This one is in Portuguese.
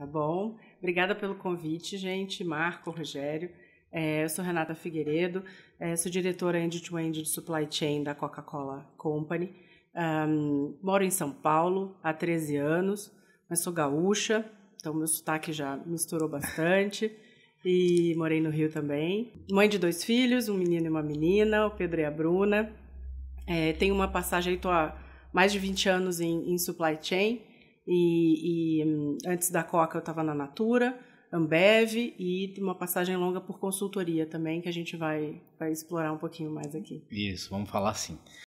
Tá bom? Obrigada pelo convite, gente. Marco, Rogério. É, eu sou Renata Figueiredo, é, sou diretora end-to-end de supply chain da Coca-Cola Company. Um, moro em São Paulo há 13 anos, mas sou gaúcha, então meu sotaque já misturou bastante. e morei no Rio também. Mãe de dois filhos, um menino e uma menina, o Pedro e a Bruna. É, tenho uma passagem, estou há mais de 20 anos em, em supply chain, e, e hum, antes da Coca eu estava na Natura, Ambev e uma passagem longa por consultoria também que a gente vai, vai explorar um pouquinho mais aqui. Isso, vamos falar sim.